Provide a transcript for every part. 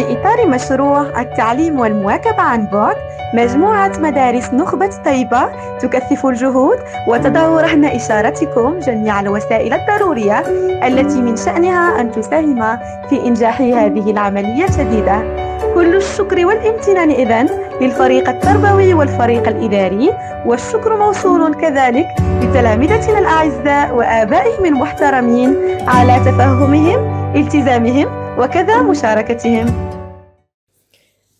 في إطار مشروع التعليم والمواكبة عن بعد مجموعة مدارس نخبة طيبة تكثف الجهود وتضع رهن إشارتكم جميع الوسائل الضرورية التي من شأنها أن تساهم في إنجاح هذه العملية الجديدة كل الشكر والامتنان إذن للفريق التربوي والفريق الإداري والشكر موصول كذلك لتلامذتنا الأعزاء وآبائهم المحترمين على تفهمهم التزامهم وكذا مشاركتهم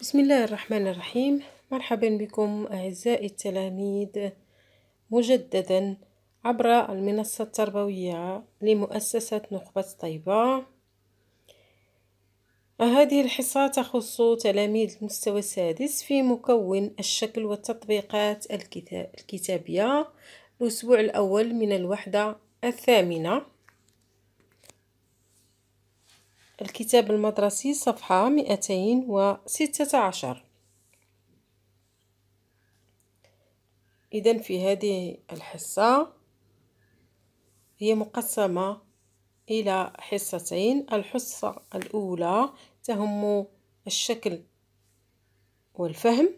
بسم الله الرحمن الرحيم مرحبا بكم أعزائي التلاميذ مجددا عبر المنصة التربوية لمؤسسة نخبة طيبة هذه الحصة تخص تلاميذ المستوى السادس في مكون الشكل والتطبيقات الكتابية الأسبوع الأول من الوحدة الثامنة الكتاب المدرسي صفحة 216 إذا في هذه الحصة هي مقسمة إلى حصتين الحصة الأولى تهم الشكل والفهم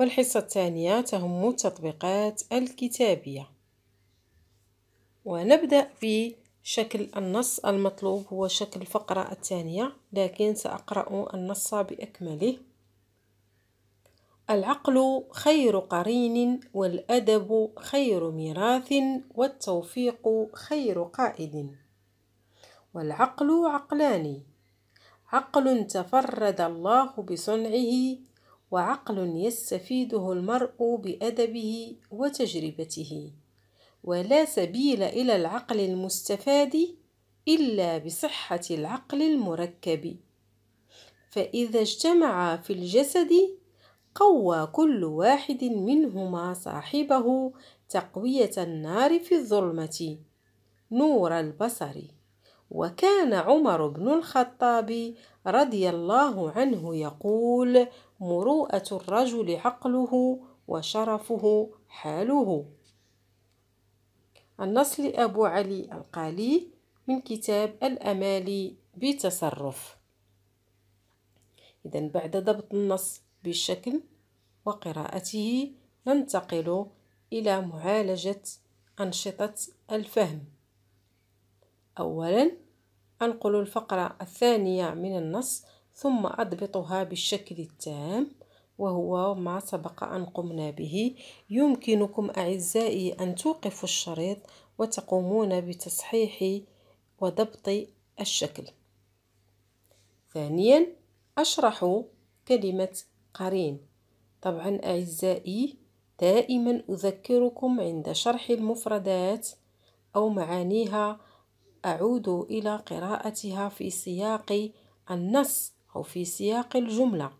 والحصة الثانية تهم التطبيقات الكتابية ونبدأ في شكل النص المطلوب هو شكل الفقرة الثانية لكن سأقرأ النص بأكمله العقل خير قرين والأدب خير ميراث والتوفيق خير قائد والعقل عقلاني عقل تفرد الله بصنعه وعقل يستفيده المرء بأدبه وتجربته ولا سبيل إلى العقل المستفاد إلا بصحة العقل المركب فإذا اجتمعا في الجسد قوى كل واحد منهما صاحبه تقوية النار في الظلمة نور البصر وكان عمر بن الخطاب رضي الله عنه يقول مروءة الرجل عقله وشرفه حاله النص لأبو علي القالي من كتاب الأمالي بتصرف إذا بعد ضبط النص بالشكل وقراءته ننتقل إلى معالجة أنشطة الفهم أولا أنقل الفقرة الثانية من النص ثم أضبطها بالشكل التام وهو ما سبق أن قمنا به يمكنكم أعزائي أن توقفوا الشريط وتقومون بتصحيح وضبط الشكل ثانيا أشرح كلمة قرين طبعا أعزائي دائما أذكركم عند شرح المفردات أو معانيها أعود إلى قراءتها في سياق النص أو في سياق الجملة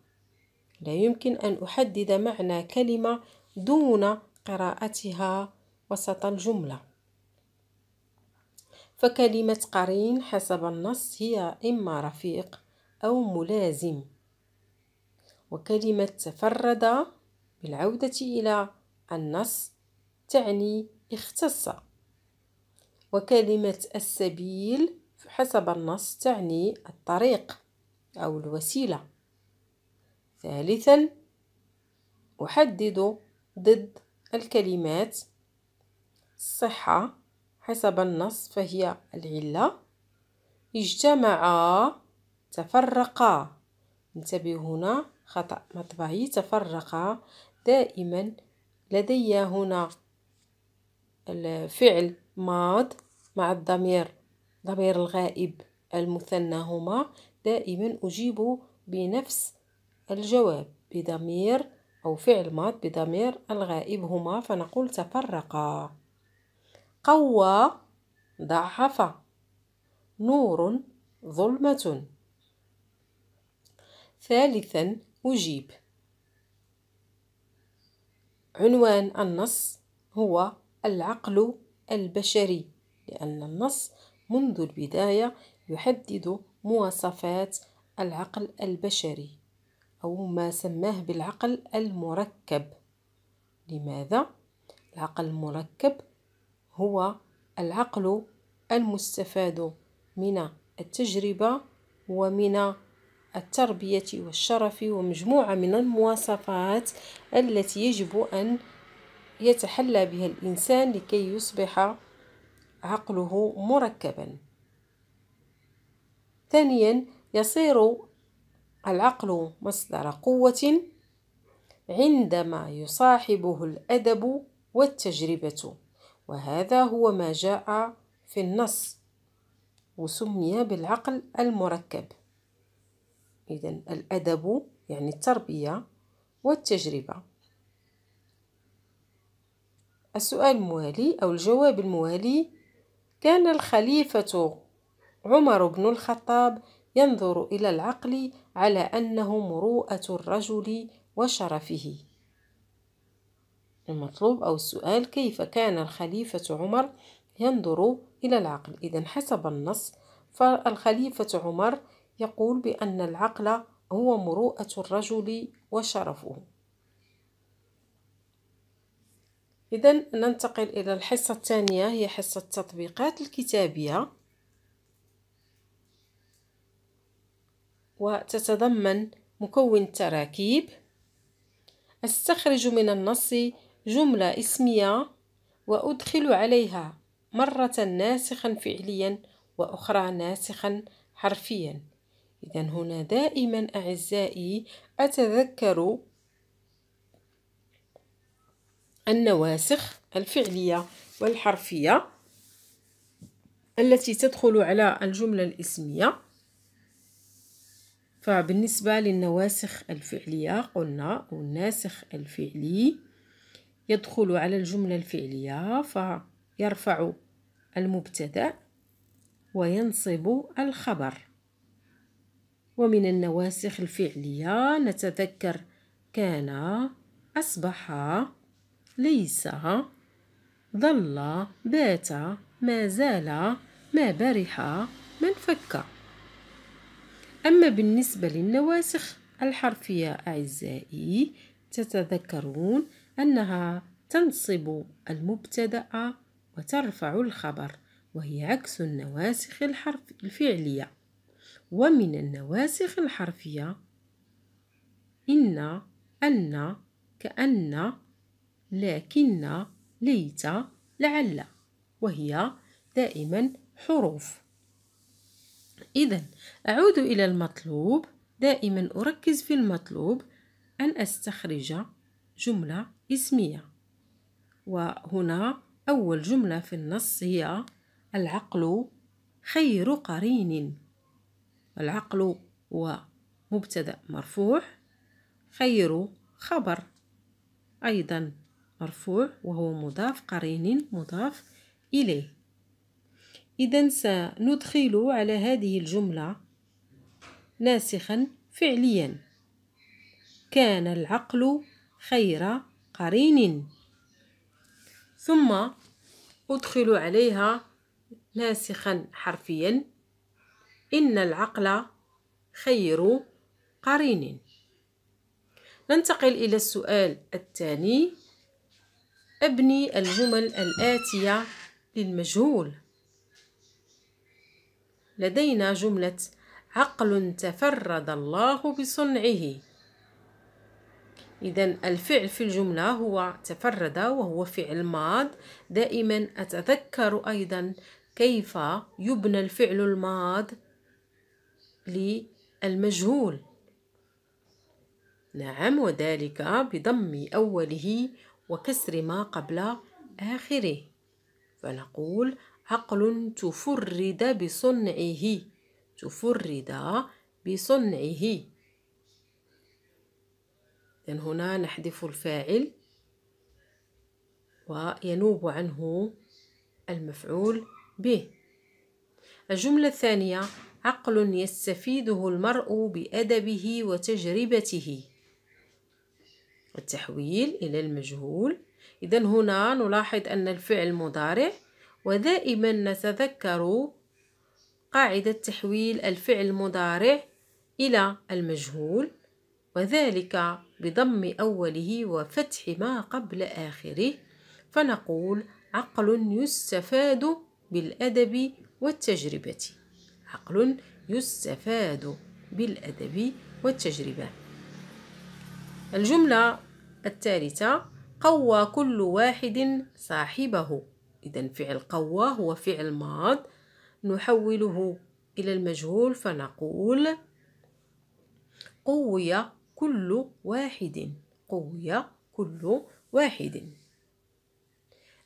لا يمكن أن أحدد معنى كلمة دون قراءتها وسط الجملة فكلمة قرين حسب النص هي إما رفيق أو ملازم وكلمة تفرد بالعودة إلى النص تعني اختص وكلمة السبيل حسب النص تعني الطريق أو الوسيلة ثالثا أحدد ضد الكلمات الصحة حسب النص فهي العلة اجتمعا تفرقا انتبه هنا خطأ مطبعي تفرقا دائما لدي هنا الفعل ماض مع الضمير ضمير الغائب المثنى هما دائما أجيب بنفس الجواب بضمير أو فعل ماض بضمير الغائب هما فنقول تفرقا قوى ضعف نور ظلمة ثالثا أجيب عنوان النص هو العقل البشري لأن النص منذ البداية يحدد مواصفات العقل البشري أو ما سماه بالعقل المركب لماذا؟ العقل المركب هو العقل المستفاد من التجربة ومن التربية والشرف ومجموعة من المواصفات التي يجب أن يتحلى بها الإنسان لكي يصبح عقله مركبا ثانيا يصير العقل مصدر قوة عندما يصاحبه الأدب والتجربة وهذا هو ما جاء في النص وسمي بالعقل المركب إذا الأدب يعني التربية والتجربة السؤال الموالي أو الجواب الموالي كان الخليفة عمر بن الخطاب ينظر إلى العقل على أنه مروءة الرجل وشرفه المطلوب أو السؤال كيف كان الخليفة عمر ينظر إلى العقل إذا حسب النص فالخليفة عمر يقول بأن العقل هو مروءة الرجل وشرفه إذا ننتقل إلى الحصة الثانية هي حصة التطبيقات الكتابية وتتضمن مكون تراكيب أستخرج من النص جملة اسمية وأدخل عليها مرة ناسخا فعليا وأخرى ناسخا حرفيا إذا هنا دائما أعزائي أتذكر النواسخ الفعلية والحرفية التي تدخل على الجملة الاسمية فبالنسبة للنواسخ الفعلية قلنا والناسخ الفعلي يدخل على الجملة الفعلية فيرفع المبتدأ وينصب الخبر ومن النواسخ الفعلية نتذكر كان أصبح ليس ظل بات ما زال ما برح من فك أما بالنسبة للنواسخ الحرفية أعزائي تتذكرون أنها تنصب المبتدأ وترفع الخبر وهي عكس النواسخ الحرف الفعلية ومن النواسخ الحرفية إن أن كأن لكن ليت لعل وهي دائما حروف إذا أعود إلى المطلوب دائما أركز في المطلوب أن أستخرج جملة اسمية وهنا أول جملة في النص هي العقل خير قرين العقل هو مبتدأ مرفوع خير خبر أيضا مرفوع وهو مضاف قرين مضاف إليه إذا سندخل على هذه الجملة ناسخا فعليا كان العقل خير قرين ثم أدخل عليها ناسخا حرفيا إن العقل خير قرين ننتقل إلى السؤال الثاني أبني الجمل الآتية للمجهول لدينا جملة عقل تفرد الله بصنعه إذا الفعل في الجملة هو تفرد وهو فعل ماض دائما أتذكر أيضا كيف يبنى الفعل الماض للمجهول نعم وذلك بضم أوله وكسر ما قبل آخره فنقول عقل تفرد بصنعه تفرد بصنعه إذن هنا نحذف الفاعل وينوب عنه المفعول به الجملة الثانية عقل يستفيده المرء بأدبه وتجربته التحويل إلى المجهول إذا هنا نلاحظ أن الفعل مضارع ودائما نتذكر قاعدة تحويل الفعل المضارع إلى المجهول وذلك بضم أوله وفتح ما قبل آخره فنقول عقل يستفاد بالأدب والتجربة عقل يستفاد بالأدب والتجربة الجملة الثالثة قوى كل واحد صاحبه إذا فعل قوى هو فعل ماض نحوله إلى المجهول فنقول قوي كل واحد قوي كل واحد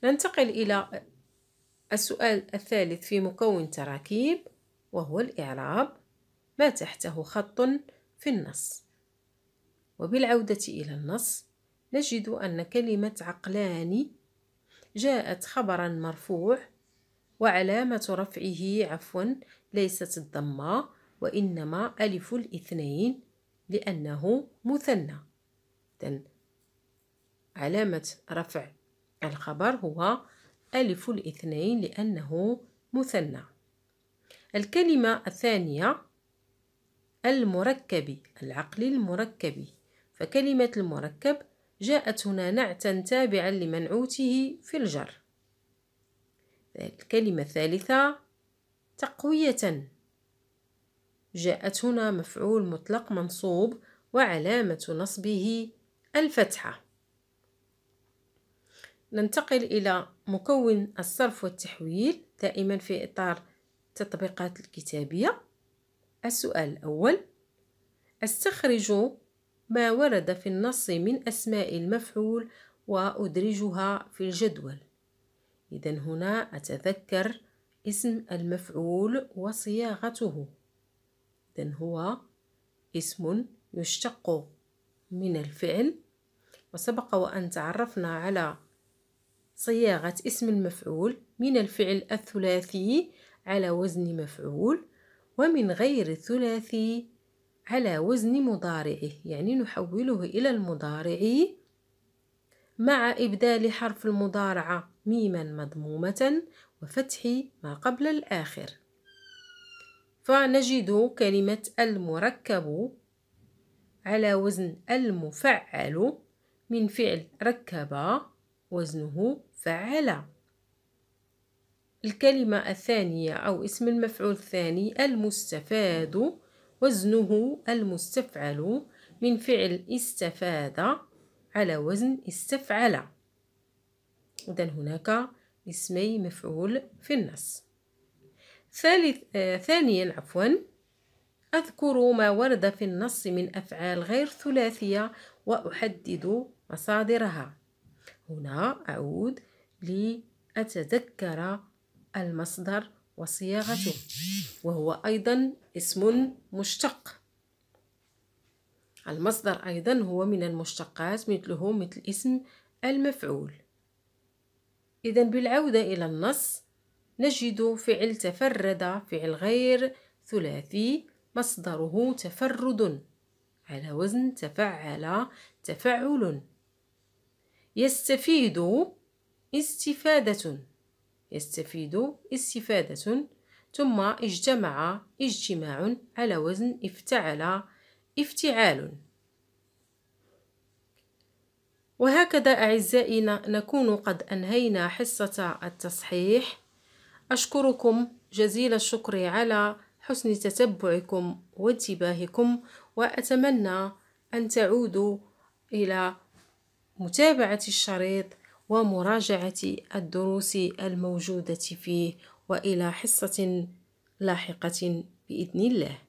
ننتقل إلى السؤال الثالث في مكون تراكيب وهو الإعراب ما تحته خط في النص وبالعودة إلى النص نجد أن كلمة عقلاني جاءت خبرا مرفوع وعلامة رفعه عفوا ليست الضمة وإنما ألف الاثنين لأنه مثنى إذن علامة رفع الخبر هو ألف الاثنين لأنه مثنى الكلمة الثانية المركب العقل المركب فكلمة المركب جاءت هنا نعتا تابعا لمنعوته في الجر الكلمة الثالثة تقوية جاءت هنا مفعول مطلق منصوب وعلامة نصبه الفتحة ننتقل إلى مكون الصرف والتحويل دائما في إطار التطبيقات الكتابية السؤال الأول استخرج ما ورد في النص من أسماء المفعول وأدرجها في الجدول إذا هنا أتذكر اسم المفعول وصياغته إذا هو اسم يشتق من الفعل وسبق وأن تعرفنا على صياغة اسم المفعول من الفعل الثلاثي على وزن مفعول ومن غير الثلاثي على وزن مضارعه يعني نحوله إلى المضارع مع إبدال حرف المضارعة ميما مضمومة وفتح ما قبل الآخر فنجد كلمة المركب على وزن المفعل من فعل ركب وزنه فعل الكلمة الثانية أو اسم المفعول الثاني المستفاد وزنه المستفعل من فعل استفاد على وزن استفعل إذا هناك اسمي مفعول في النص ثالث آه ثانيا عفوا أذكر ما ورد في النص من أفعال غير ثلاثية وأحدد مصادرها هنا أعود لأتذكر المصدر وصياغته وهو أيضا اسم مشتق المصدر أيضا هو من المشتقات مثله مثل اسم المفعول إذا بالعودة إلى النص نجد فعل تفرد فعل غير ثلاثي مصدره تفرد على وزن تفعل تفعل يستفيد استفادة يستفيد استفادة ثم اجتمع اجتماع على وزن افتعل افتعال وهكذا أعزائي نكون قد أنهينا حصة التصحيح أشكركم جزيل الشكر على حسن تتبعكم وانتباهكم وأتمنى أن تعودوا إلى متابعة الشريط ومراجعة الدروس الموجودة فيه وإلى حصة لاحقة بإذن الله